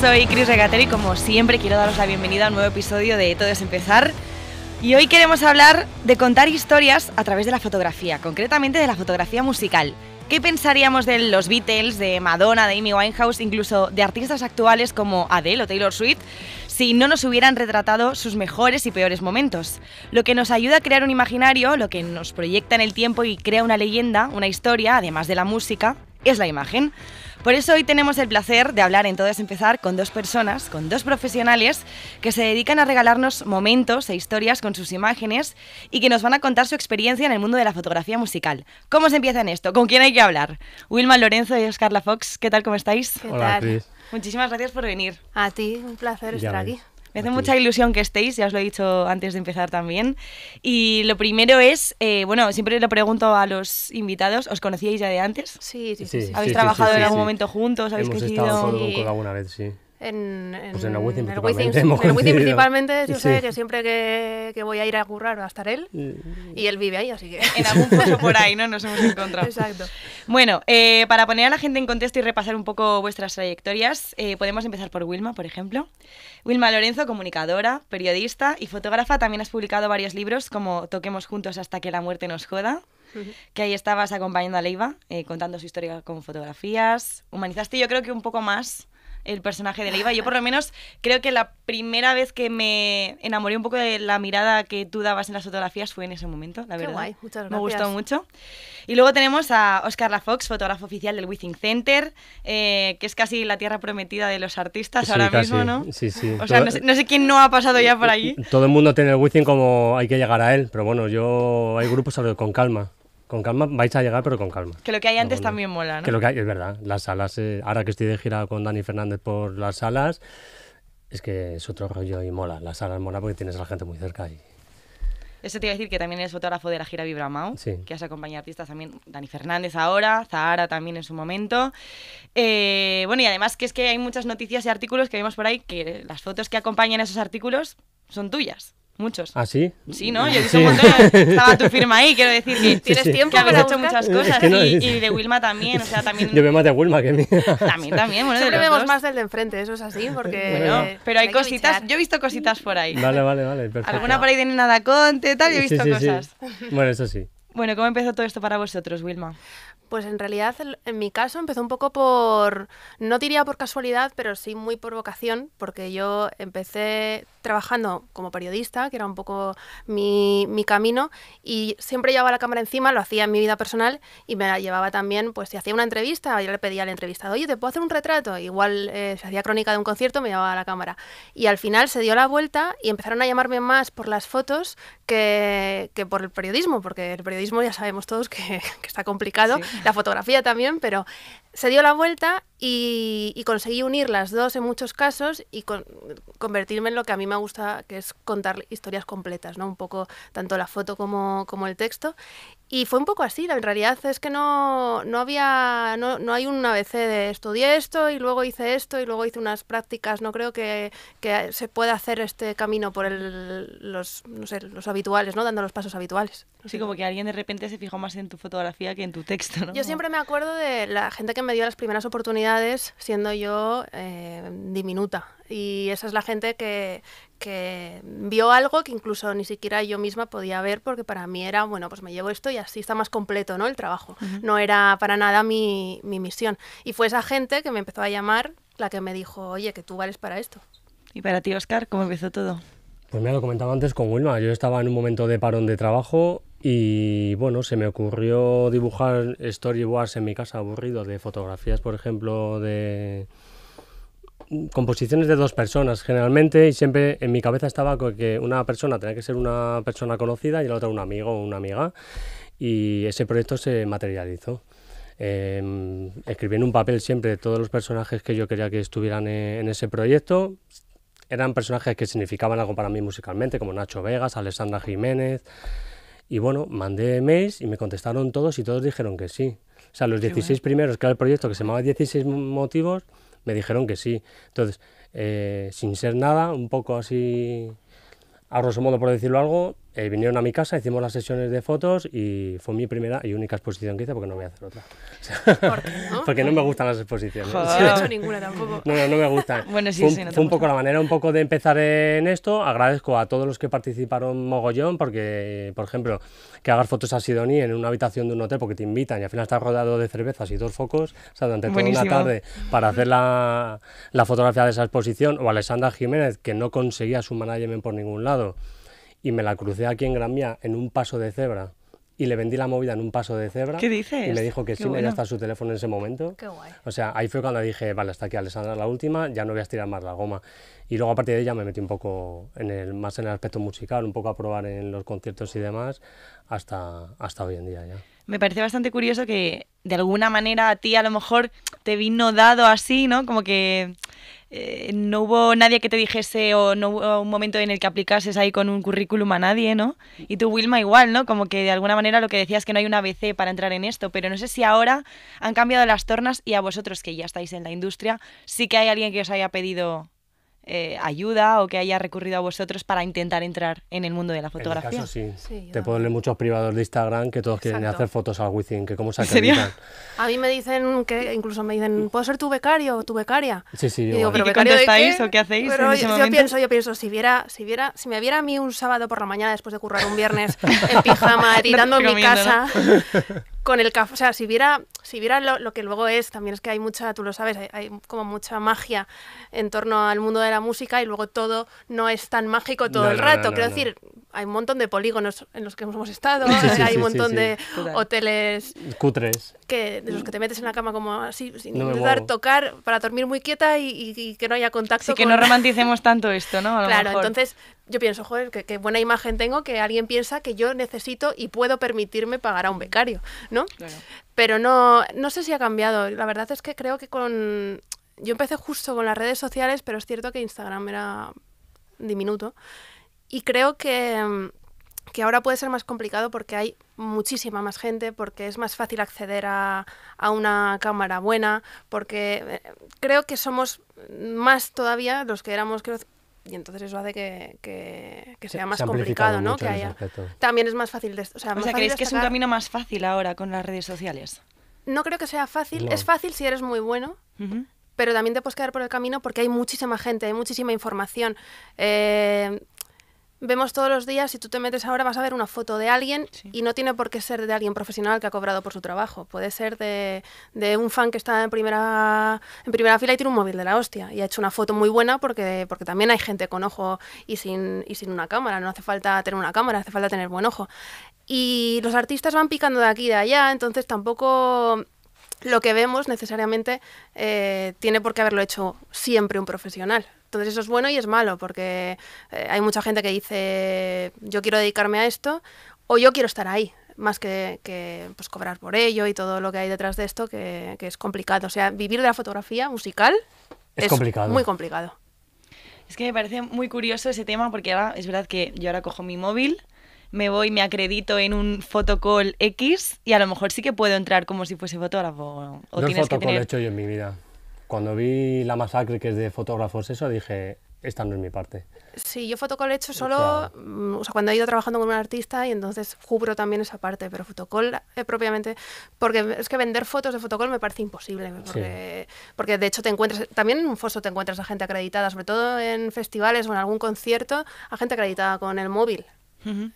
Soy Chris Regatelli y como siempre quiero daros la bienvenida a un nuevo episodio de Todo es empezar. Y hoy queremos hablar de contar historias a través de la fotografía, concretamente de la fotografía musical. ¿Qué pensaríamos de los Beatles, de Madonna, de Amy Winehouse, incluso de artistas actuales como Adele o Taylor Swift, si no nos hubieran retratado sus mejores y peores momentos? Lo que nos ayuda a crear un imaginario, lo que nos proyecta en el tiempo y crea una leyenda, una historia, además de la música, es la imagen. Por eso hoy tenemos el placer de hablar en Todo es Empezar con dos personas, con dos profesionales que se dedican a regalarnos momentos e historias con sus imágenes y que nos van a contar su experiencia en el mundo de la fotografía musical. ¿Cómo se empieza en esto? ¿Con quién hay que hablar? Wilma Lorenzo y Oscar Fox, ¿qué tal? ¿Cómo estáis? Hola, Muchísimas gracias por venir. A ti, un placer estar aquí. Me hace mucha ilusión que estéis, ya os lo he dicho antes de empezar también. Y lo primero es, eh, bueno, siempre lo pregunto a los invitados, ¿os conocíais ya de antes? Sí, sí, sí. ¿Habéis trabajado en algún momento juntos? ¿Habéis Hemos Estado con, alguna vez, sí. Pues en, en, el Wizzing principalmente. yo sé que siempre que, voy a ir a currar va a estar él y él vive ahí, así que. En algún paso por ahí, ¿no? Nos hemos encontrado. Exacto. Bueno, eh, para poner a la gente en contexto y repasar un poco vuestras trayectorias, eh, podemos empezar por Wilma, por ejemplo. Wilma Lorenzo, comunicadora, periodista y fotógrafa, también has publicado varios libros como Toquemos juntos hasta que la muerte nos joda, que ahí estabas acompañando a Leiva, eh, contando su historia con fotografías. Humanizaste yo creo que un poco más el personaje de Leiva. Yo por lo menos creo que la primera vez que me enamoré un poco de la mirada que tú dabas en las fotografías fue en ese momento, la verdad. Me gustó mucho. Y luego tenemos a Oscar Fox fotógrafo oficial del Withing Center, eh, que es casi la tierra prometida de los artistas ahora mismo, ¿no? Sí, sí. O sea, no sé, quién no ha pasado ya por eh, allí. Todo el mundo tiene el Withing como hay que llegar a él, pero bueno, yo hay grupos con calma con calma vais a llegar, pero con calma. Que lo que hay antes también mola, ¿no? Que lo que hay, es verdad, las salas, eh, ahora que estoy de gira con Dani Fernández por las salas, es que es otro rollo y mola. Las salas mola porque tienes a la gente muy cerca y... Eso te iba a decir que también eres fotógrafo de la gira Vibramao, sí. que has acompañado artistas también, Dani Fernández ahora, Zahara también en su momento. Eh, bueno, y además que es que hay muchas noticias y artículos que vemos por ahí que las fotos que acompañan esos artículos son tuyas. Muchos. ¿Ah, sí? Sí, ¿no? Yo he visto Estaba tu firma ahí, quiero decir que tienes tiempo que habéis hecho muchas cosas. y, de Wilma también, o sea, también... Yo veo más de Wilma que mía. También, también. Bueno, Siempre vemos más del de enfrente, eso es así, porque... Bueno, pero hay, cositas, yo he visto cositas por ahí. Vale, vale, vale, perfecto. Alguna por ahí de nada conte, tal, yo he visto cosas. Bueno, eso sí. Bueno, ¿cómo empezó todo esto para vosotros, Wilma? Pues en realidad, en mi caso, empezó un poco por, no diría por casualidad, pero sí muy por vocación, porque yo empecé trabajando como periodista, que era un poco mi, camino, y siempre llevaba la cámara encima, lo hacía en mi vida personal, y me la llevaba también, pues si hacía una entrevista, yo le pedía al entrevistado, oye, ¿te puedo hacer un retrato? Igual eh, si hacía crónica de un concierto, me llevaba la cámara. Y al final se dio la vuelta y empezaron a llamarme más por las fotos que, por el periodismo, porque el periodismo ya sabemos todos que, que está complicado la fotografía también, pero se dio la vuelta y, conseguí unir las dos en muchos casos y convertirme en lo que a mí me gusta, que es contar historias completas, ¿no? Un poco tanto la foto como, como el texto. Y fue un poco así, en realidad es que no, no había, no, hay un ABC de estudié esto y luego hice esto y luego hice unas prácticas, no creo que, que se pueda hacer este camino por el, los, no sé, los habituales, ¿no? Dando los pasos habituales. Sí, como que alguien de repente se fijó más en tu fotografía que en tu texto, Yo siempre me acuerdo de la gente que me me dio las primeras oportunidades siendo yo eh, diminuta. Y esa es la gente que, que vio algo que incluso ni siquiera yo misma podía ver porque para mí era, bueno, pues me llevo esto y así está más completo, ¿no? El trabajo. No era para nada mi, mi misión. Y fue esa gente que me empezó a llamar la que me dijo, oye, que tú vales para esto. ¿Y para ti, Oscar, cómo empezó todo? Pues me lo comentaba antes con Wilma. Yo estaba en un momento de parón de trabajo, y bueno, se me ocurrió dibujar storyboards en mi casa aburrido de fotografías, por ejemplo, de composiciones de dos personas generalmente y siempre en mi cabeza estaba que una persona tenía que ser una persona conocida y la otra un amigo o una amiga y ese proyecto se materializó. Eh, escribí en un papel siempre todos los personajes que yo quería que estuvieran e, en ese proyecto. Eran personajes que significaban algo para mí musicalmente, como Nacho Vegas, Alessandra Jiménez, y bueno, mandé mails y me contestaron todos y todos dijeron que sí. O sea, los 16 primeros, que era el proyecto que se llamaba 16 motivos, me dijeron que sí. Entonces, eh, sin ser nada, un poco así, a grosso modo por decirlo algo, eh, vinieron a mi casa, hicimos las sesiones de fotos y fue mi primera y única exposición que hice porque no voy a hacer otra. ¿Por qué, no? porque no me gustan las exposiciones. No he hecho ninguna tampoco. No, no, me gustan. bueno, sí, sí, no fue un poco la manera un poco de empezar en esto. Agradezco a todos los que participaron mogollón porque, por ejemplo, que hagas fotos a Sidoní en una habitación de un hotel porque te invitan y al final estás rodeado de cervezas y dos focos o durante toda una tarde para hacer la, fotografía de esa exposición o Alessandra Jiménez que no conseguía su management por ningún lado y me la crucé aquí en Gran en un paso de cebra y le vendí la movida en un paso de cebra. ¿Qué dices? Y me dijo que sí, bueno. hasta su teléfono en ese momento. Qué guay. O sea, ahí fue cuando dije, vale, hasta aquí Alessandra la última, ya no voy a estirar más la goma. Y luego a partir de ella me metí un poco en el, más en el aspecto musical, un poco a probar en los conciertos y demás, hasta, hasta hoy en día ya. Me parece bastante curioso que de alguna manera a ti a lo mejor te vino dado así, ¿no? Como que eh, no hubo nadie que te dijese o no hubo un momento en el que aplicases ahí con un currículum a nadie, ¿no? Y tú, Wilma, igual, ¿no? Como que de alguna manera lo que decías que no hay una ABC para entrar en esto, pero no sé si ahora han cambiado las tornas y a vosotros que ya estáis en la industria, sí que hay alguien que os haya pedido eh, ayuda o que haya recurrido a vosotros para intentar entrar en el mundo de la fotografía. En sí. Te puedo leer muchos privados de Instagram que todos quieren hacer fotos al Within, que cómo se acreditan. A mí me dicen que incluso me dicen, ¿puedo ser tu becario o tu becaria? Sí, sí. yo digo, ¿pero qué contestáis o qué hacéis yo, pienso, yo pienso, si viera, si viera, si me viera a mí un sábado por la mañana después de currar un viernes en pijama, editando en mi casa, con el café, o sea, si viera, si viera lo, que luego es, también es que hay mucha, tú lo sabes, hay, como mucha magia en torno al mundo de la música y luego todo no es tan mágico todo el rato. Quiero decir, hay un montón de polígonos en los que hemos estado, hay un montón de hoteles cutres que de los que te metes en la cama como así sin intentar tocar para dormir muy quieta y, que no haya contacto. Y que no romanticemos tanto esto, ¿no? claro, entonces yo pienso, joder, qué, buena imagen tengo que alguien piensa que yo necesito y puedo permitirme pagar a un becario, ¿no? Pero no, no sé si ha cambiado. La verdad es que creo que con... Yo empecé justo con las redes sociales, pero es cierto que Instagram era diminuto. Y creo que, ahora puede ser más complicado porque hay muchísima más gente, porque es más fácil acceder a, a una cámara buena, porque eh, creo que somos más todavía los que éramos, creo, y entonces eso hace que, que, sea más complicado, ¿no? Que haya... También es más fácil... De... O sea, ¿creéis que es un camino más fácil ahora con las redes sociales? No creo que sea fácil. Es fácil si eres muy bueno, pero también te puedes quedar por el camino porque hay muchísima gente, hay muchísima información. Eh, vemos todos los días, si tú te metes ahora vas a ver una foto de alguien y no tiene por qué ser de alguien profesional que ha cobrado por su trabajo. Puede ser de, un fan que está en primera, en primera fila y tiene un móvil de la hostia y ha hecho una foto muy buena porque, porque también hay gente con ojo y sin, y sin una cámara. No hace falta tener una cámara, hace falta tener buen ojo. Y los artistas van picando de aquí y de allá, entonces tampoco lo que vemos necesariamente eh, tiene por qué haberlo hecho siempre un profesional. Entonces eso es bueno y es malo, porque eh, hay mucha gente que dice yo quiero dedicarme a esto o yo quiero estar ahí, más que, pues, cobrar por ello y todo lo que hay detrás de esto, que, es complicado. O sea, vivir de la fotografía musical es, complicado. muy complicado. Es que me parece muy curioso ese tema porque es verdad que yo ahora cojo mi móvil, me voy, me acredito en un fotocall X y a lo mejor sí que puedo entrar como si fuese fotógrafo. O tienes fotocall que hecho yo en mi vida. Cuando vi la masacre que es de fotógrafos, eso dije, esta no es mi parte. Sí, yo fotocall he hecho solo, mm, o sea, cuando he ido trabajando con un artista y entonces cubro también esa parte, pero fotocall eh, propiamente, porque es que vender fotos de fotocall me parece imposible, porque, porque de hecho te encuentras, también en un foso te encuentras a gente acreditada, sobre todo en festivales o en algún concierto, a gente acreditada con el móvil.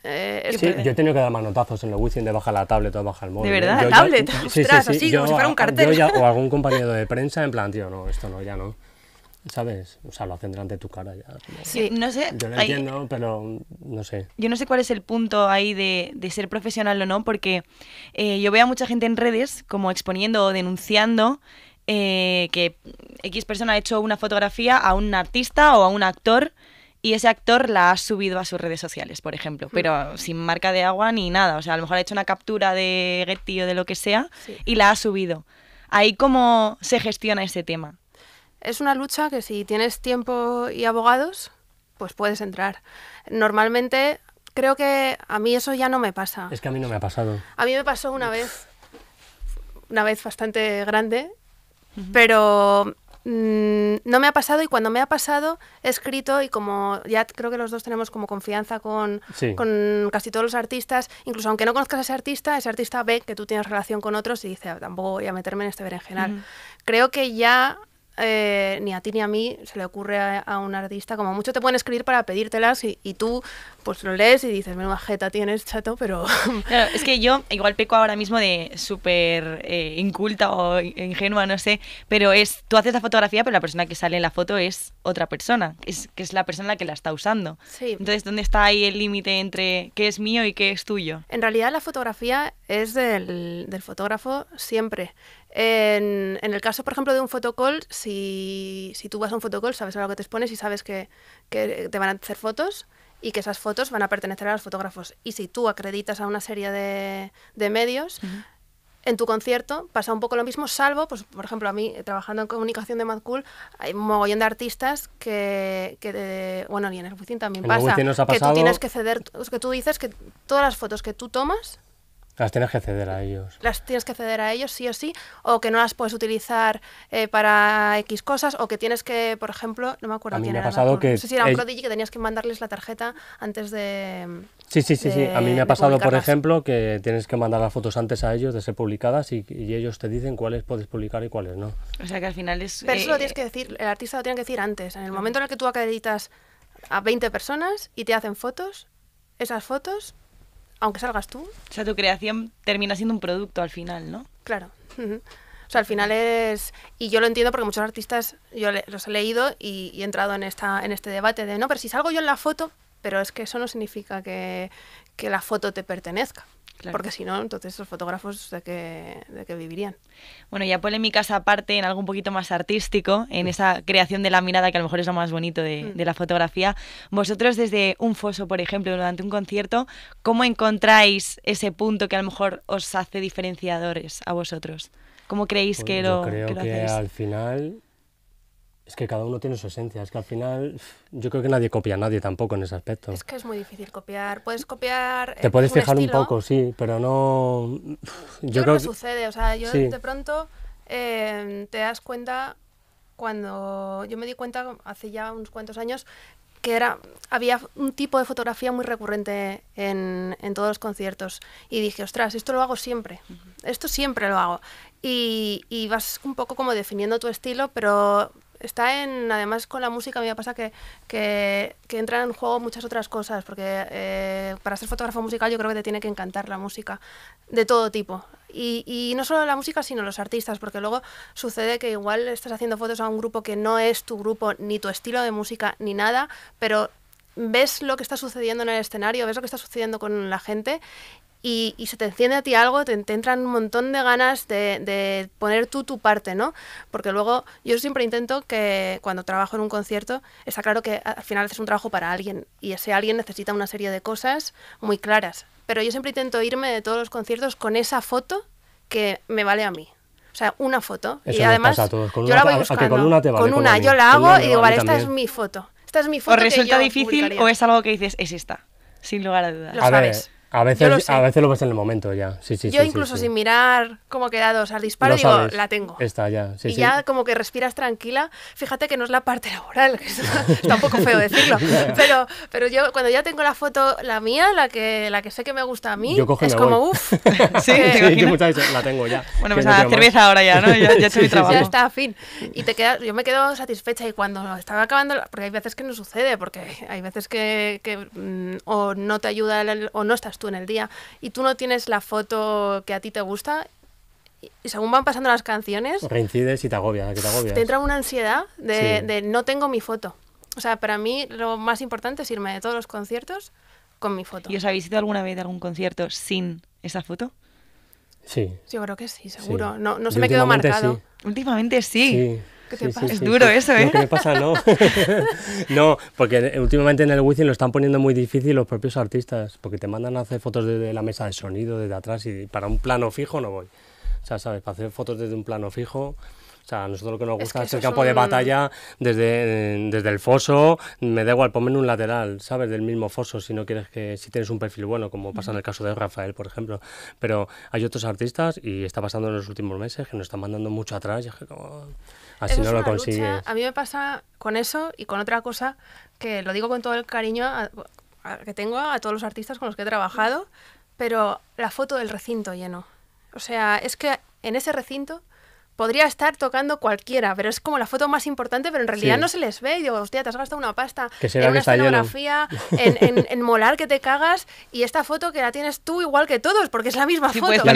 Eh, sí, yo he tenido que dar manotazos en lo Wizzing de baja la tablet o baja el móvil. De ¿eh? verdad, la tablet, ostras, sí, así, como si fuera un cartel. o algún compañero de prensa en plan, tío, no, esto no, ya no. ¿Sabes? O sea, lo hacen delante de tu cara ya. Sí, no sé. Yo lo entiendo, pero no sé. Yo no sé cuál es el punto ahí de, ser profesional o no, porque eh, yo veo a mucha gente en redes como exponiendo o denunciando que X persona ha hecho una fotografía a un artista o a un actor y ese actor la ha subido a sus redes sociales, por ejemplo, hmm. pero sin marca de agua ni nada. O sea, a lo mejor ha hecho una captura de Getty o de lo que sea y la ha subido. Ahí cómo se gestiona ese tema. Es una lucha que si tienes tiempo y abogados, pues puedes entrar. Normalmente creo que a mí eso ya no me pasa. Es que a mí no me ha pasado. A mí me pasó una vez, una vez bastante grande, pero Mm, no me ha pasado y cuando me ha pasado he escrito y como ya creo que los dos tenemos como confianza con, casi todos los artistas, incluso aunque no conozcas a ese artista, ese artista ve que tú tienes relación con otros y dice, ah, tampoco voy a meterme en este berenjenal. Creo que ya eh, ni a ti ni a mí se le ocurre a, un artista, como mucho te pueden escribir para pedírtelas y, tú pues lo lees y dices, menuda jeta tienes, chato, pero... es que yo igual peco ahora mismo de súper eh, inculta o ingenua, no sé, pero es, tú haces la fotografía, pero la persona que sale en la foto es otra persona, es, que es la persona la que la está usando. Sí. Entonces, ¿dónde está ahí el límite entre qué es mío y qué es tuyo? En realidad la fotografía es del, del fotógrafo siempre. En, en, el caso, por ejemplo, de un fotocall, si, si tú vas a un fotocall, sabes a lo que te expones y sabes que, te van a hacer fotos y que esas fotos van a pertenecer a los fotógrafos. Y si tú acreditas a una serie de, medios, en tu concierto pasa un poco lo mismo, salvo, pues, por ejemplo, a mí, eh, trabajando en comunicación de Mad Cool, hay un mogollón de artistas que, que bueno, y en el oficina también pasa, que tú tienes que ceder, que tú dices que todas las fotos que tú tomas las tienes que ceder a ellos. Las tienes que ceder a ellos, sí o sí, o que no las puedes utilizar eh, para X cosas, o que tienes que, por ejemplo, no me acuerdo a mí me Ha pasado que si era un Prodigy que tenías que mandarles la tarjeta antes de. Sí, sí, sí, sí. A mí me ha pasado, por ejemplo, que tienes que mandar las fotos antes a ellos de ser publicadas y, ellos te dicen cuáles puedes publicar y cuáles no. O sea que al final es. Pero eso lo eh, tienes que decir, el artista lo tiene que decir antes. En el momento en el que tú acreditas a 20 personas y te hacen fotos, esas fotos aunque salgas tú. O sea, tu creación termina siendo un producto al final, ¿no? Claro. O sea, al final es... Y yo lo entiendo porque muchos artistas, yo los he leído y, he entrado en, esta, en este debate de, no, pero si salgo yo en la foto, pero es que eso no significa que, que la foto te pertenezca. Porque si no, entonces los fotógrafos de qué, de qué vivirían. Bueno, ya casa aparte, en algo un poquito más artístico, en mm. esa creación de la mirada, que a lo mejor es lo más bonito mm. de, la fotografía. Vosotros desde un foso, por ejemplo, durante un concierto, ¿cómo encontráis ese punto que a lo mejor os hace diferenciadores a vosotros? ¿Cómo creéis pues que, lo, creo que, que al final es que cada uno tiene su esencia, es que al final yo creo que nadie copia a nadie tampoco en ese aspecto. Es que es muy difícil copiar, puedes copiar... Eh, te puedes fijar un, poco, sí, pero no... Yo, creo que sucede, o sea, yo de pronto eh, te das cuenta cuando... Yo me di cuenta hace ya unos cuantos años que era, había un tipo de fotografía muy recurrente en, en, todos los conciertos. Y dije, ostras, esto lo hago siempre, esto siempre lo hago. Y, y, vas un poco como definiendo tu estilo, pero está en, además con la música a mí me pasa que, que, que entran en juego muchas otras cosas, porque eh, para ser fotógrafo musical yo creo que te tiene que encantar la música de todo tipo. Y, y, no solo la música, sino los artistas, porque luego sucede que igual estás haciendo fotos a un grupo que no es tu grupo, ni tu estilo de música, ni nada, pero ves lo que está sucediendo en el escenario, ves lo que está sucediendo con la gente y, se te enciende a ti algo, te, entran un montón de ganas de, poner tú tu parte, ¿no? Porque luego yo siempre intento que cuando trabajo en un concierto, está claro que al final haces un trabajo para alguien y ese alguien necesita una serie de cosas muy claras. Pero yo siempre intento irme de todos los conciertos con esa foto que me vale a mí. O sea, una foto. y además, yo una, la voy A con una, yo la hago y digo, vale, esta es mi foto. ¿O resulta difícil o es algo que dices, es esta? Sin lugar a dudas. Lo sabes. A veces, a veces lo ves en el momento ya. Yo incluso sin mirar cómo quedados o sea, al disparo digo, la tengo. Está ya. y ya como que respiras tranquila. Fíjate que no es la parte laboral, que está, un poco feo decirlo. pero, pero yo cuando ya tengo la foto, la mía, la que, la que sé que me gusta a mí, es como uff. sí, la tengo ya. Bueno, pues a la cerveza ahora ya, ¿no? Ya, he hecho mi trabajo. Ya está, fin. Y te quedas, yo me quedo satisfecha y cuando estaba acabando, porque hay veces que no sucede, porque hay veces que, mm, o no te ayuda o no estás en el día y tú no tienes la foto que a ti te gusta, y según van pasando las canciones... Reincides y te agobia te entra una ansiedad de, no tengo mi foto. O sea, para mí lo más importante es irme de todos los conciertos con mi foto. ¿Y os habéis ido alguna vez algún concierto sin esa foto? Sí. Yo creo que sí, seguro. No, se me quedó marcado. Últimamente sí es duro eso, ¿eh? No, porque últimamente en el Wizzing lo están poniendo muy difícil los propios artistas, porque te mandan a hacer fotos desde la mesa de sonido, desde atrás, y para un plano fijo no voy. O sea, ¿sabes? Para hacer fotos desde un plano fijo o sea, a nosotros lo que nos gusta es, el campo de batalla desde, eh, desde el foso, me da igual, ponme un lateral, ¿sabes? Del mismo foso, si no quieres que, si tienes un perfil bueno, como pasa en el caso de Rafael, por ejemplo. Pero hay otros artistas y está pasando en los últimos meses que nos están mandando mucho atrás y es que Así no lo consigues. A mí me pasa con eso y con otra cosa que lo digo con todo el cariño que tengo a todos los artistas con los que he trabajado, pero la foto del recinto lleno. O sea, es que en ese recinto podría estar tocando cualquiera, pero es como la foto más importante, pero en realidad no se les ve. Y digo, hostia, te has gastado una pasta en una escenografía, en, en, en, molar que te cagas, y esta foto que la tienes tú igual que todos, porque es la misma foto. Puedes otra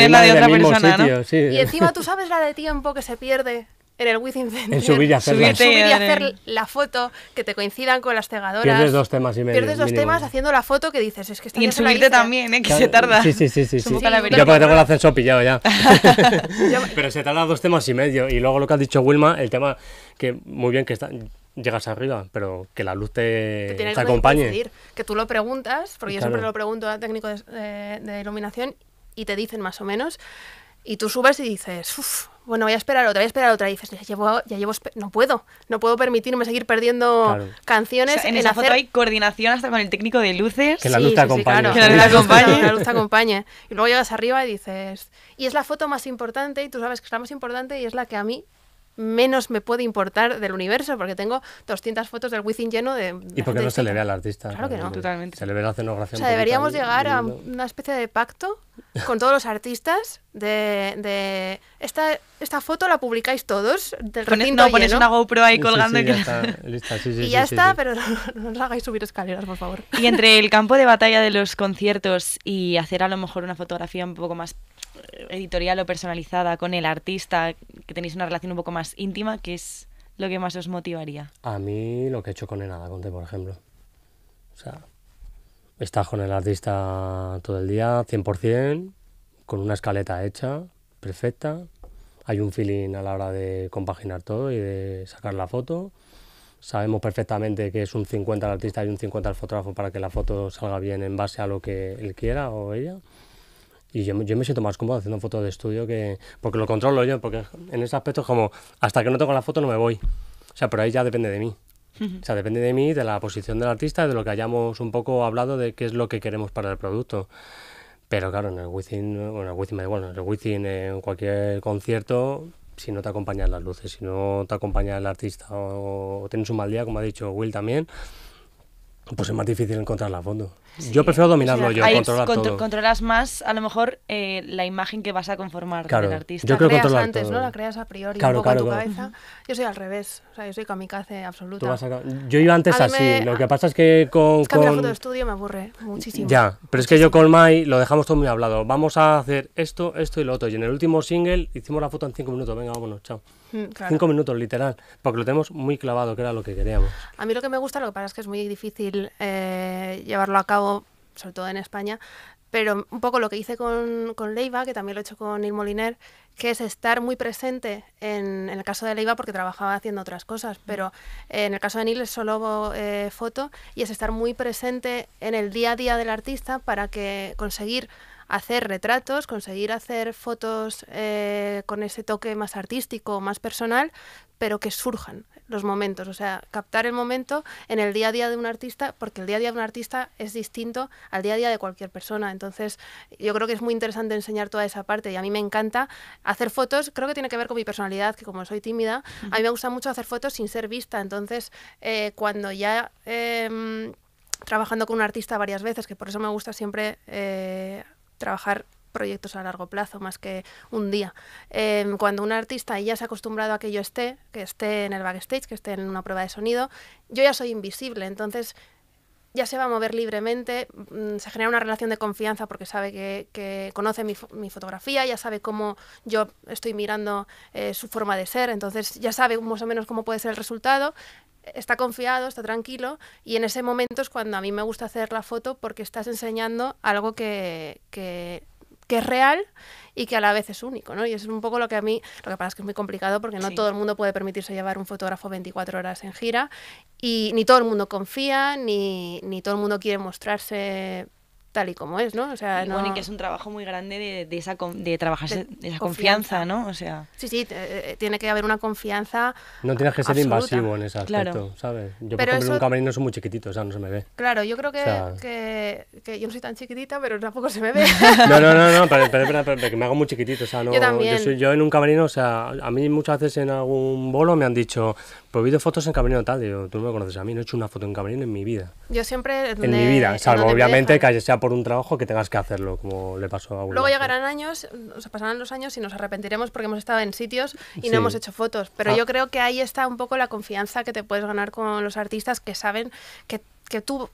persona, ¿no? Y encima tú sabes la de tiempo que se pierde en el Within En subir y hacer, subir hacer la foto que te coincidan con las cegadoras. Pierdes dos temas y medio. Pierdes dos temas haciendo la foto que dices, es que Y en subirte también, ¿eh? que se tarda. Sí, sí, sí. sí, Yo porque tengo el ascenso pillado ya. Pero se tarda dos temas y medio. Y luego lo que ha dicho Wilma, el tema que muy bien que llegas arriba, pero que la luz te, acompañe. Que, tú lo preguntas, porque yo siempre lo pregunto al técnico de, eh, de, iluminación y te dicen más o menos, y tú subes y dices, uff, bueno, voy a esperar otra, voy a esperar otra. Y dices, ya llevo, ya llevo no puedo, no puedo permitirme seguir perdiendo canciones. en, en, esa foto hay coordinación hasta con el técnico de luces. Que la luz acompañe. Que la luz te acompañe. acompañe. Y luego llegas arriba y dices, y es la foto más importante, y tú sabes que es la más importante, y es la que a mí menos me puede importar del universo, porque tengo 200 fotos del Within lleno de... Y porque no se le ve al artista. Claro que no. Se le ve la escenografía. O sea, deberíamos llegar a una especie de pacto con todos los artistas de... esta, esta foto la publicáis todos del No, pones una GoPro ahí colgando. y, ya está, pero no os hagáis subir escaleras, por favor. Y entre el campo de batalla de los conciertos y hacer a lo mejor una fotografía un poco más editorial o personalizada con el artista, que tenéis una relación un poco más íntima, ¿qué es lo que más os motivaría? A mí lo que he hecho con el Conte, por ejemplo. O sea, estás con el artista todo el día, 100%, con una escaleta hecha, perfecta. Hay un feeling a la hora de compaginar todo y de sacar la foto. Sabemos perfectamente que es un 50 el artista y un 50 el fotógrafo para que la foto salga bien en base a lo que él quiera o ella. Y yo, yo me siento más cómodo haciendo fotos de estudio que. Porque lo controlo yo, porque en ese aspecto es como, hasta que no tengo la foto no me voy. O sea, pero ahí ya depende de mí. O sea, depende de mí, de la posición del artista, de lo que hayamos un poco hablado de qué es lo que queremos para el producto. Pero claro, en el Within, bueno, en el el Within, en cualquier concierto, si no te acompañan las luces, si no te acompaña el artista o, o tienes un mal día, como ha dicho Will también, pues es más difícil encontrar la fondo. Yo prefiero dominarlo yo, controlar todo. Controlas más, a lo mejor, eh, la imagen que vas a conformar del artista. Yo creo la creas antes, ¿no? La creas a priori un poco en tu cabeza. Yo soy al revés, o sea, yo soy kamikaze absoluta. A... Yo iba antes así, lo que pasa es que con... Es que con... foto de estudio me aburre muchísimo. Ya, pero es que yo con Mai lo dejamos todo muy hablado. Vamos a hacer esto, esto y lo otro. Y en el último single hicimos la foto en cinco minutos. Venga, vámonos, chao. Mm, Cinco minutos, literal, porque lo tenemos muy clavado, que era lo que queríamos. A mí lo que me gusta, lo que pasa es que es muy difícil eh, llevarlo a cabo, sobre todo en España, pero un poco lo que hice con, con Leiva, que también lo he hecho con Neil Moliner, que es estar muy presente en, el caso de Leiva porque trabajaba haciendo otras cosas, pero eh, en el caso de Neil es solo eh, foto y es estar muy presente en el día a día del artista para que conseguir hacer retratos, conseguir hacer fotos eh, con ese toque más artístico, más personal, pero que surjan los momentos, o sea, captar el momento en el día a día de un artista, porque el día a día de un artista es distinto al día a día de cualquier persona. Entonces, yo creo que es muy interesante enseñar toda esa parte y a mí me encanta hacer fotos, creo que tiene que ver con mi personalidad, que como soy tímida, a mí me gusta mucho hacer fotos sin ser vista. Entonces, eh, cuando ya... Em, trabajando con un artista varias veces, que por eso me gusta siempre eh, trabajar proyectos a largo plazo más que un día. Em, cuando un artista ya se ha acostumbrado a que yo esté, que esté en el backstage, que esté en una prueba de sonido, yo ya soy invisible, entonces ya se va a mover libremente, mm, se genera una relación de confianza porque sabe que, conoce mi, fotografía, ya sabe cómo yo estoy mirando eh, su forma de ser, entonces ya sabe más o menos cómo puede ser el resultado, está confiado, está tranquilo y en ese momento es cuando a mí me gusta hacer la foto porque estás enseñando algo que, que que es real y que a la vez es único, ¿no? Y eso es un poco lo que a mí, lo que pasa es que es muy complicado porque no todo el mundo puede permitirse llevar un fotógrafo 24 horas en gira y ni todo el mundo confía, ni, ni todo el mundo quiere mostrarse tal y como es, ¿no? O sea, y que es un trabajo muy grande de, de esa, de trabajar esa confianza, ¿no? O sea... Sí, sí, eh, tiene que haber una confianza No tienes que ser invasivo en ese aspecto, ¿sabes? Yo, por ejemplo, en un camerino soy muy chiquitito, o sea, no se me ve. Claro, yo creo que, que, yo no soy tan chiquitita, pero tampoco se me ve. no, no, no, no pero, que me hago muy chiquitito, o sea, no... Yo soy, yo en un camerino, o sea, a mí muchas veces en algún bolo me han dicho pues he visto fotos en Camerino tal, yo, tú no me conoces a mí, no he hecho una foto en Camerino en mi vida. Yo siempre... en mi vida, salvo obviamente que sea por un trabajo que tengas que hacerlo, como le pasó a uno. Luego llegarán años, o sea, pasarán los años y nos arrepentiremos porque hemos estado en sitios y no hemos hecho fotos. Pero ah. yo creo que ahí está un poco la confianza que te puedes ganar con los artistas que saben que, tú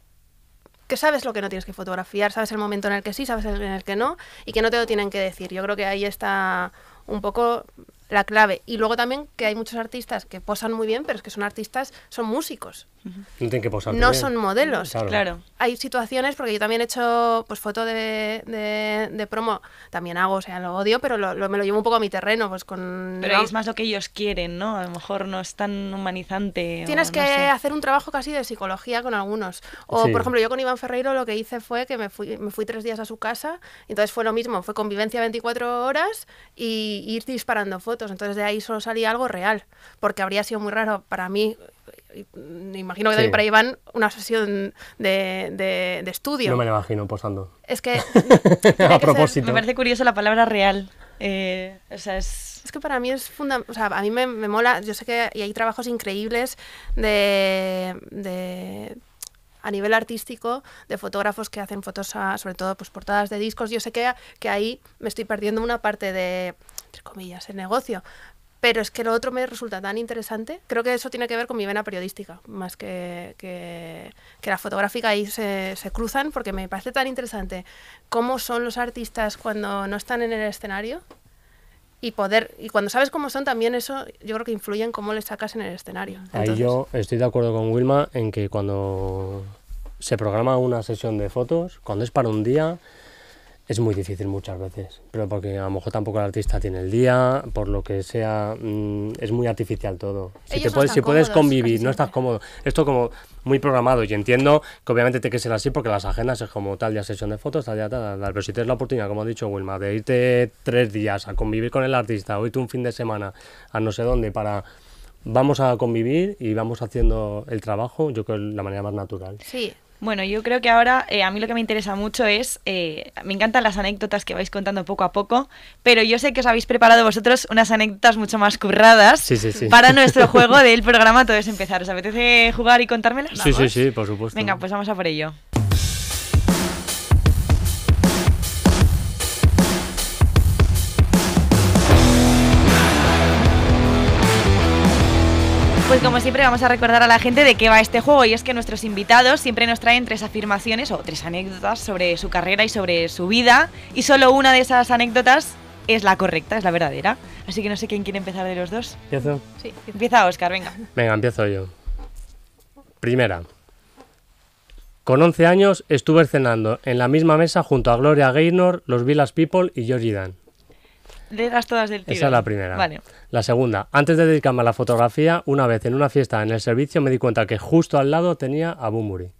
que sabes lo que no tienes que fotografiar, sabes el momento en el que sí, sabes el en el que no, y que no te lo tienen que decir. Yo creo que ahí está un poco la clave. Y luego también que hay muchos artistas que posan muy bien, pero es que son artistas, son músicos. No tienen que No son modelos. Claro. Hay situaciones, porque yo también he hecho pues foto de, promo, también hago, o sea, lo odio, pero me lo llevo un poco a mi terreno, pues con... Pero es más lo que ellos quieren, ¿no? A lo mejor no es tan humanizante. Tienes que hacer un trabajo casi de psicología con algunos. O, por ejemplo, yo con Iván Ferreiro lo que hice fue que me fui, me fui tres días a su casa, entonces fue lo mismo, fue convivencia 24 horas y ir disparando fotos, entonces de ahí solo salía algo real, porque habría sido muy raro para mí me imagino que sí. para Iván una sesión de, de, de, estudio. No me lo imagino posando. Es que... a propósito. me parece curioso la palabra real. Eh, es... que para mí es fundamental, o sea, a mí me, mola, yo sé que hay trabajos increíbles de, a nivel artístico de fotógrafos que hacen fotos sobre todo pues portadas de discos yo sé que, que ahí me estoy perdiendo una parte de entre comillas el negocio pero es que lo otro me resulta tan interesante. Creo que eso tiene que ver con mi vena periodística, más que, que, la fotográfica. y se, cruzan porque me parece tan interesante cómo son los artistas cuando no están en el escenario. Y, poder, y cuando sabes cómo son, también eso yo creo que influye en cómo le sacas en el escenario. Ahí yo estoy de acuerdo con Wilma en que cuando se programa una sesión de fotos, cuando es para un día, es muy difícil muchas veces, pero porque a lo mejor tampoco el artista tiene el día, por lo que sea, mm, es muy artificial todo. Si, te puedes, si puedes convivir, no estás cómodo. Esto como muy programado y entiendo que obviamente tiene que ser así porque las agendas es como tal día sesión de fotos, tal día tal, tal, pero si tienes la oportunidad, como ha dicho Wilma, de irte tres días a convivir con el artista, o irte un fin de semana a no sé dónde para vamos a convivir y vamos haciendo el trabajo, yo creo, de la manera más natural. Sí, bueno, yo creo que ahora eh, a mí lo que me interesa mucho es, eh, me encantan las anécdotas que vais contando poco a poco, pero yo sé que os habéis preparado vosotros unas anécdotas mucho más curradas para nuestro juego del programa Todo es empezar. ¿Os apetece jugar y contármelas? Sí, sí, sí, por supuesto. Venga, pues vamos a por ello. como siempre vamos a recordar a la gente de qué va este juego y es que nuestros invitados siempre nos traen tres afirmaciones o tres anécdotas sobre su carrera y sobre su vida y solo una de esas anécdotas es la correcta, es la verdadera. Así que no sé quién quiere empezar de los dos. ¿Empiezo? Sí. Empieza Oscar, venga. Venga, empiezo yo. Primera. Con 11 años estuve cenando en la misma mesa junto a Gloria Gaynor, los Villas People y George Dan todas del Esa es la primera. La segunda, antes de dedicarme a la fotografía, una vez en una fiesta en el servicio me di cuenta que justo al lado tenía a Bumburi.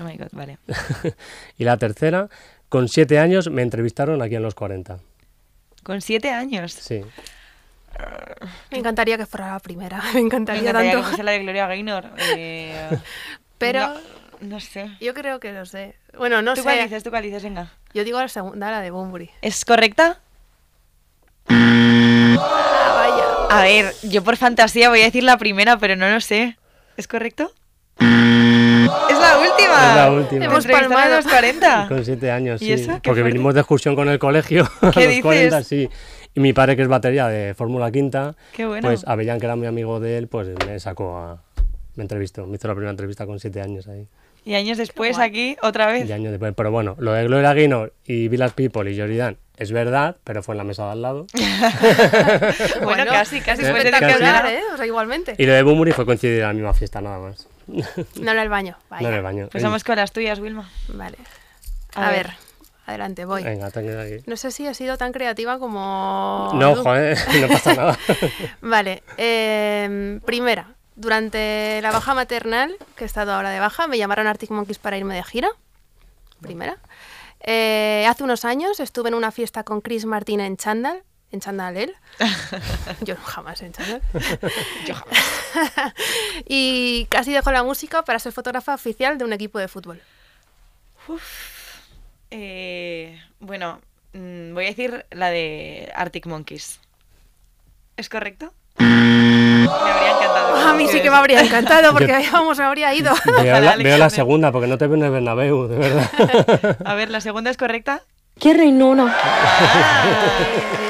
Oh my god, vale. y la tercera, con siete años me entrevistaron aquí en los 40. ¿Con siete años? Sí. Me encantaría que fuera la primera. Me encantaría, que la de Gloria Gaynor. Eh, Pero. No, sé. Yo creo que no sé. Bueno, no sé. ¿Tú cuál ¿Tú cuál dices? Venga. Yo digo la segunda, la de Bumburi. ¿Es correcta? A ver, yo por fantasía voy a decir la primera, pero no lo sé. ¿Es correcto? Es la última. Hemos palmado los 40. Con 7 años, sí. Porque vinimos de excursión con el colegio. ¿Qué dices? 40, sí. Y mi padre, que es batería de Fórmula Quinta, Qué bueno. pues Avellán, que era muy amigo de él, pues me sacó a... Me entrevistó, me hizo la primera entrevista con 7 años ahí. Y años después aquí, otra vez. Y años después, pero bueno, lo de Gloria Guino y Villas People y Dan es verdad, pero fue en la mesa de al lado. bueno, casi, casi fue espectacular, ¿eh? O sea, igualmente. Y lo de Bumuri fue coincidir en la misma fiesta, nada más. no en el baño, vaya. No en el baño. Pues vamos con las tuyas, Wilma. Vale. A, ver. Adelante, voy. Venga, tengo aquí. No sé si he sido tan creativa como. No, joder, no pasa nada. vale. Em, primera, durante la baja maternal, que he estado ahora de baja, me llamaron Arctic Monkeys para irme de gira. Primera. Eh, hace unos años estuve en una fiesta con Chris Martina en Chandal, en Chandal él. Yo jamás en Chandal. Yo jamás. y casi dejó la música para ser fotógrafa oficial de un equipo de fútbol. Eh, bueno, mm, voy a decir la de Arctic Monkeys. ¿Es correcto? Me habría encantado. A mí sí que me habría encantado, porque ahí vamos, habría ido. Veo la, segunda, porque no te veo en el Bernabéu, de verdad. A ver, ¿la segunda es correcta? ¡Qué reinona! Ah.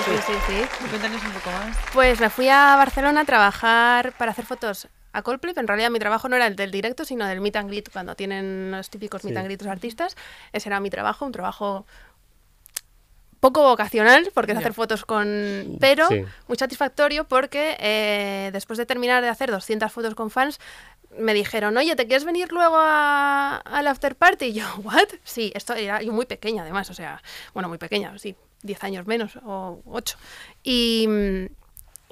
sí, sí, sí, Cuéntanos un poco más. Pues me fui a Barcelona a trabajar para hacer fotos a Coldplay, pero en realidad mi trabajo no era el del directo, sino del meet and greet, cuando tienen los típicos meet and greet artistas. Ese era mi trabajo, un trabajo poco vocacional, porque es hacer fotos con... Pero muy satisfactorio porque eh, después de terminar de hacer 200 fotos con fans, me dijeron, oye, ¿te quieres venir luego al after party? Y yo, ¿what? Sí, esto era yo muy pequeña además, o sea, bueno, muy pequeña, sí, 10 años menos o 8. Y,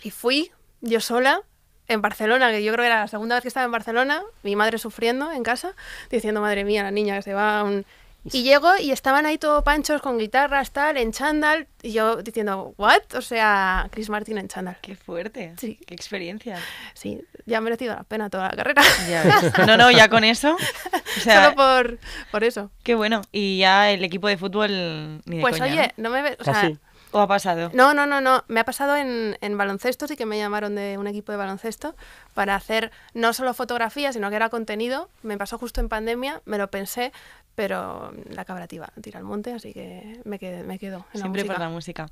y fui yo sola, en Barcelona, que yo creo que era la segunda vez que estaba en Barcelona, mi madre sufriendo en casa, diciendo, madre mía, la niña que se va a un y llego y estaban ahí todos panchos con guitarras, tal, en chándal. Y yo diciendo, ¿what? O sea, Chris Martin en chándal. Qué fuerte. Qué experiencia. Sí, ya ha merecido la pena toda la carrera. Ya ves. No, no, ya con eso. Solo por, por eso. Qué bueno. Y ya el equipo de fútbol ni de Pues oye, no, me O ah, sea, ¿O ha pasado? No, no, no, no. Me ha pasado en, en baloncesto, sí que me llamaron de un equipo de baloncesto para hacer no solo fotografía, sino que era contenido. Me pasó justo en pandemia, me lo pensé, pero la cabra tira, al monte, así que me, quedé, me quedo. Siempre por la música.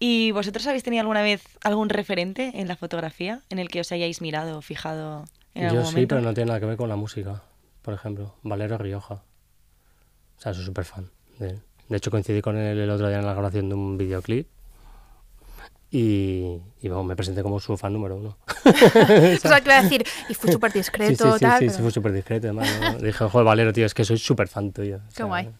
¿Y vosotros habéis tenido alguna vez algún referente en la fotografía en el que os hayáis mirado, fijado en Yo sí, pero no tiene nada que ver con la música. Por ejemplo, Valero Rioja. O sea, soy súper fan de él. De hecho, coincidí con él el otro día en la grabación de un videoclip y, me presenté como su fan número uno o sea, a decir, y fue súper discreto, sí, sí, sí, fue súper discreto. Además, dije, joder, Valero, tío, es que soy súper fan tuyo. Qué guay.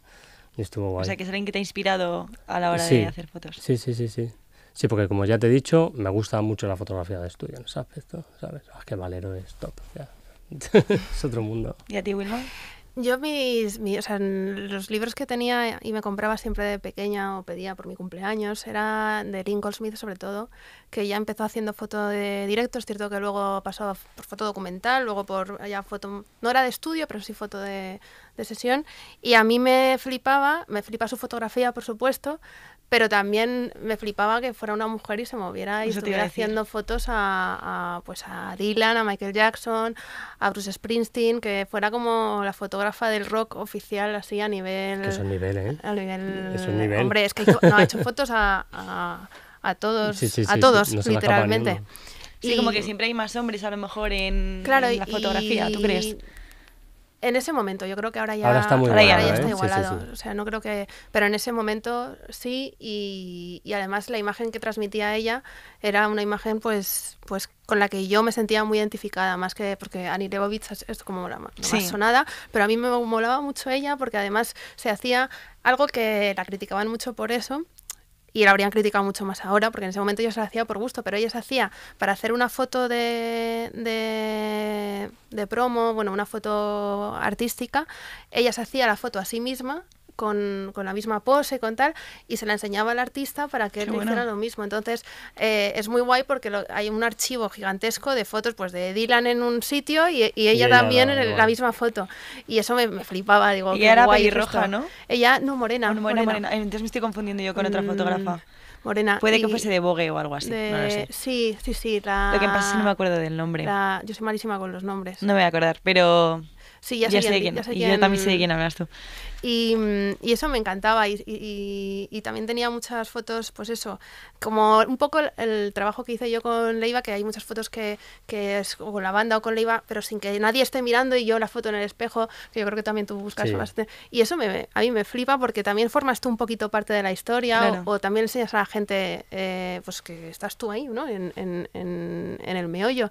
Y estuvo guay. O sea, que es alguien que te ha inspirado a la hora de hacer fotos. Sí, sí, sí, sí. Sí, porque como ya te he dicho, me gusta mucho la fotografía de estudio en ese aspecto, ¿sabes? Es ah, que Valero es top, es otro mundo. ¿Y a ti, Wilma? Yo mis, o sea, los libros que tenía y me compraba siempre de pequeña o pedía por mi cumpleaños eran de Lincoln Smith sobre todo, que ya empezó haciendo foto de directo, es cierto que luego pasaba por foto documental, luego por ya foto, no era de estudio, pero sí foto de, de sesión, y a mí me flipaba, me flipa su fotografía por supuesto, pero también me flipaba que fuera una mujer y se moviera y estuviera haciendo fotos a, pues a Dylan, a Michael Jackson, a Bruce Springsteen, que fuera como la fotógrafa del rock oficial así a nivel... Es que son ¿eh? A nivel... Es un nivel. Hombre, es que no, ha hecho fotos a, todos, a todos, literalmente. Sí, como que siempre hay más hombres a lo mejor en, en la fotografía, ¿tú crees? En ese momento, yo creo que ahora ya, está, igualado, O sea, no creo que. Pero en ese momento sí, y, además la imagen que transmitía ella era una imagen, pues, pues con la que yo me sentía muy identificada, más que porque Ani Leibovitz es, es como la, más sonada, pero a mí me molaba mucho ella porque además se hacía algo que la criticaban mucho por eso y la habrían criticado mucho más ahora, porque en ese momento yo se la hacía por gusto, pero ella se hacía para hacer una foto de, de, de promo, bueno, una foto artística, ella se hacía la foto a sí misma con, con, la misma pose, con tal, y se la enseñaba al artista para que él hiciera lo mismo. Entonces, eh, es muy guay porque hay un archivo gigantesco de fotos pues de Dylan en un sitio y, ella también en la misma foto. Y eso me, flipaba, digo. Y era guay roja ¿no? Ella, no, morena, morena, Entonces me estoy confundiendo yo con otra mm, fotógrafa. Morena. Puede que fuese de Vogue o algo así. No lo sé. Sí, sí, sí. La... Lo que pasa es que no me acuerdo del nombre. Yo soy malísima con los nombres. No me voy a acordar, pero Sí, ya, sé y yo también sé de mm, quién hablas tú. Y, mm, y eso me encantaba. Y, también tenía muchas fotos, pues eso, como un poco el, trabajo que hice yo con Leiva, que hay muchas fotos que, es con la banda o con Leiva, pero sin que nadie esté mirando y yo la foto en el espejo, que yo creo que también tú buscas bastante. Y eso me, a mí me flipa porque también formas tú un poquito parte de la historia o, también enseñas a la gente eh, pues que estás tú ahí, ¿no? En, en el meollo.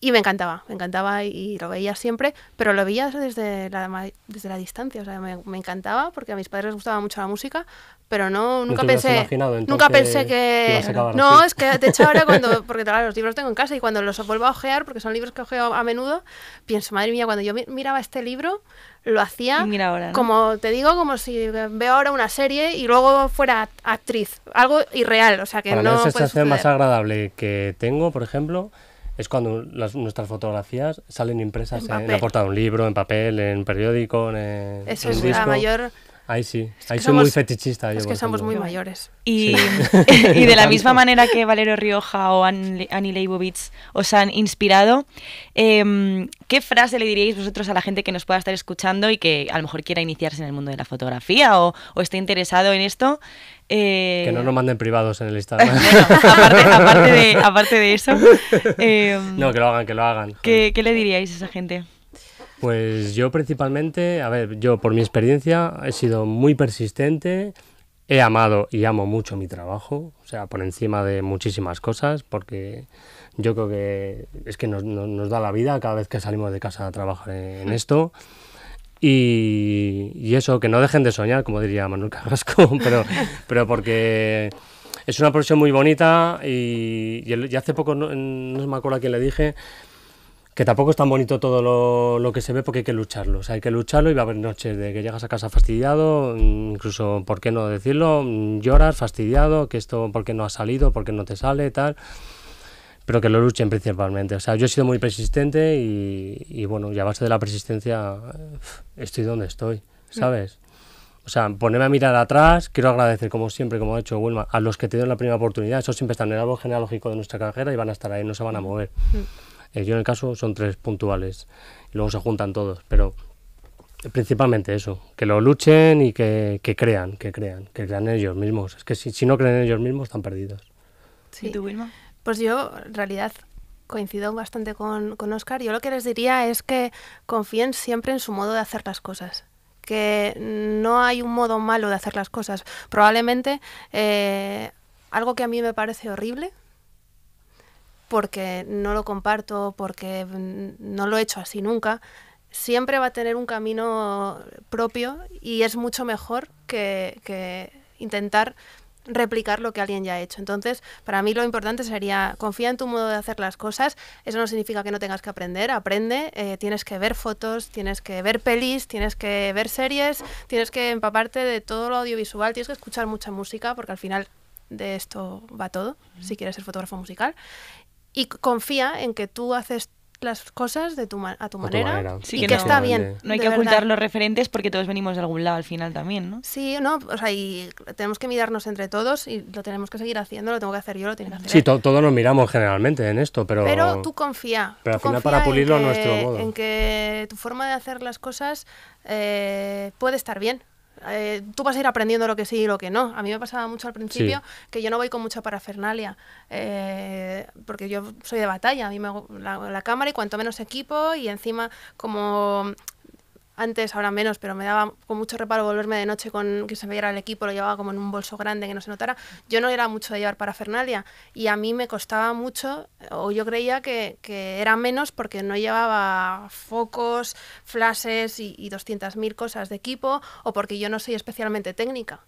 Y me encantaba, me encantaba y, lo veía siempre, pero lo veía desde la, desde la distancia, o sea, me, encantaba porque a mis padres les gustaba mucho la música, pero no, nunca pensé, nunca pensé que... no, es que de hecho ahora cuando, porque claro, los libros tengo en casa y cuando los vuelvo a ojear, porque son libros que ojeo a menudo, pienso, madre mía, cuando yo miraba este libro, lo hacía mira ahora, como te digo como si veo ahora una serie y luego fuera actriz algo irreal o sea que no más agradable que tengo por ejemplo es cuando las, nuestras fotografías salen impresas en, en, portada de un libro, en papel, en periódico, en, Eso es disco. la mayor... Ahí sí, ahí soy somos, muy fetichista. es que somos muy mayores. Y, de la misma manera que Valero Rioja o Annie Leibovitz os han inspirado, em, ¿qué frase le diríais vosotros a la gente que nos pueda estar escuchando y que a lo mejor quiera iniciarse en el mundo de la fotografía o, o esté interesado en esto? Eh, que no nos manden privados en el Instagram. aparte, de, eso. Em, no, que lo hagan, que lo hagan. ¿Qué, le diríais a esa gente? Pues yo principalmente, a ver, yo por mi experiencia he sido muy persistente, he amado y amo mucho mi trabajo, o sea, por encima de muchísimas cosas, porque yo creo que es que nos, da la vida cada vez que salimos de casa a trabajar en esto. Y, eso, que no dejen de soñar, como diría Manuel Carrasco, pero, pero porque es una profesión muy bonita y, hace poco, no, no, me acuerdo a quién le dije, que tampoco es tan bonito todo lo, lo, que se ve porque hay que lucharlo. O sea, hay que lucharlo y va a haber noches de que llegas a casa fastidiado, mm, incluso, ¿por qué no decirlo? Mm, lloras fastidiado, que esto, ¿por qué no ha salido? ¿Por qué no te sale? Tal pero que lo luchen principalmente. O sea, yo he sido muy persistente y, bueno, y a base de la persistencia eh, estoy donde estoy, mm. ¿sabes? O sea, ponerme a mirar atrás, quiero agradecer, como siempre, como ha hecho Wilma, a los que te dieron la primera oportunidad. Eso siempre están en el árbol genealógico de nuestra carrera y van a estar ahí, no se van a mm. mover. Mm. Eh, yo en el caso son tres puntuales. Y luego se juntan todos, pero principalmente eso, que lo luchen y que, crean, que crean, que crean en ellos mismos. Es que si, no creen en ellos mismos, están perdidos. Sí, ¿Y tú, Wilma? Pues yo, en realidad, coincido bastante con, Oscar. Yo lo que les diría es que confíen siempre en su modo de hacer las cosas que no hay un modo malo de hacer las cosas. Probablemente eh, algo que a mí me parece horrible, porque no lo comparto, porque no lo he hecho así nunca, siempre va a tener un camino propio y es mucho mejor que, que intentar replicar lo que alguien ya ha hecho. Entonces, para mí lo importante sería confía en tu modo de hacer las cosas. Eso no significa que no tengas que aprender, aprende. Eh, tienes que ver fotos, tienes que ver pelis, tienes que ver series, tienes que empaparte de todo lo audiovisual, tienes que escuchar mucha música, porque al final de esto va todo, si quieres ser fotógrafo musical. Y confía en que tú haces las cosas de tu a tu manera, y que, está bien. No hay que ocultar los referentes porque todos venimos de algún lado al final también, ¿no? Sí, no, o sea, y tenemos que mirarnos entre todos y lo tenemos que seguir haciendo, lo tengo que hacer yo, lo tengo que hacer. Sí, todos nos miramos generalmente en esto, pero Pero tú confía. para pulirlo En que tu forma de hacer las cosas eh, puede estar bien eh, tú vas a ir aprendiendo lo que sí y lo que no. A mí me pasaba mucho al principio que yo no voy con mucha parafernalia, eh, porque yo soy de batalla, a mí me la cámara y cuanto menos equipo y encima como antes, ahora menos, pero me daba con mucho reparo volverme de noche con que se me viera el equipo, lo llevaba como en un bolso grande que no se notara. Yo no era mucho de llevar parafernalia y a mí me costaba mucho, o yo creía que, era menos porque no llevaba focos, flashes y, 200.000 cosas de equipo, o porque yo no soy especialmente técnica.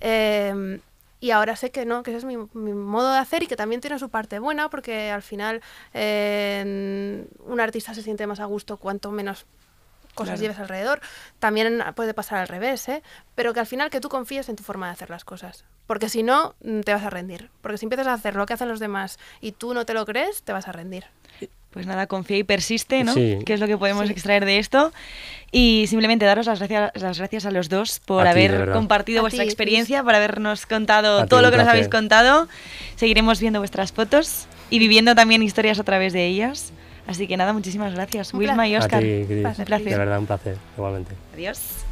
Em, y ahora sé que no, que ese es mi, modo de hacer y que también tiene su parte buena porque al final eh, un artista se siente más a gusto cuanto menos cosas llevas lleves alrededor. También puede pasar al revés, ¿eh? Pero que al final que tú confíes en tu forma de hacer las cosas. Porque si no, mm, te vas a rendir. Porque si empiezas a hacer lo que hacen los demás y tú no te lo crees, te vas a rendir. Pues nada, confía y persiste, ¿no? qué Que es lo que podemos extraer de esto. Y simplemente daros las gracias, las gracias a los dos por haber compartido vuestra experiencia, por habernos contado todo lo que nos habéis contado. Seguiremos viendo vuestras fotos y viviendo también historias a través de ellas. Así que nada, muchísimas gracias, Wilma y Oscar. A ti, un placer. De verdad, un placer, igualmente. Adiós.